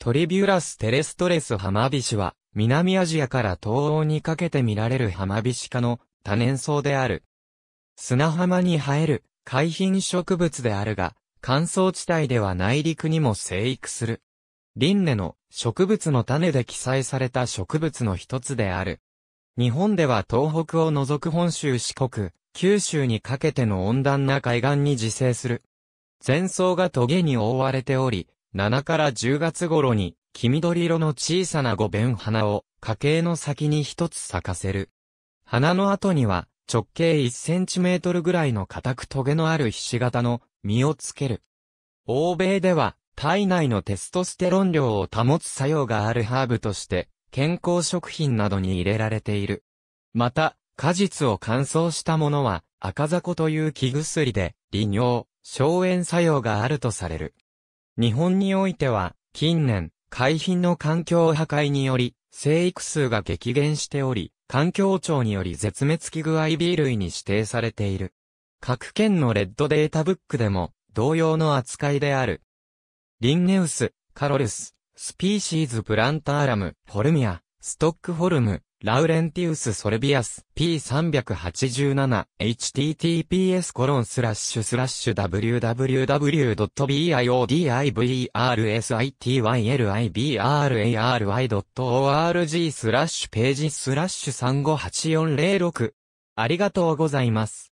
トリビュラステレストレスハマビシは、南アジアから東欧にかけて見られるハマビシ科の多年草である。砂浜に生える海浜植物であるが、乾燥地帯では内陸にも生育する。リンネの植物の種で記載された植物の一つである。日本では東北を除く本州四国、九州にかけての温暖な海岸に自生する。前奏が棘に覆われており、7から10月頃に、黄緑色の小さな五弁花を、花茎の先に一つ咲かせる。花の後には、直径1センチメートルぐらいの硬く棘のあるひし形の実をつける。欧米では、体内のテストステロン量を保つ作用があるハーブとして、健康食品などに入れられている。また、果実を乾燥したものは、赤ザコという木薬で、利尿、消炎作用があるとされる。日本においては、近年、海浜の環境破壊により、生育数が激減しており、環境庁により絶滅危惧 IB 類に指定されている。各県のレッドデータブックでも、同様の扱いである。リンネウス、カロルス、スピーシーズプランターラム、ホルミア、ストックホルム、ラウレンティウス・ソルビアス P387https コロンスラッシュスラッシュ w w w b i o d i v e r s i t y l i b r a y o r g スラッシュページスラッシュ3 5 8 4 0 6ありがとうございます。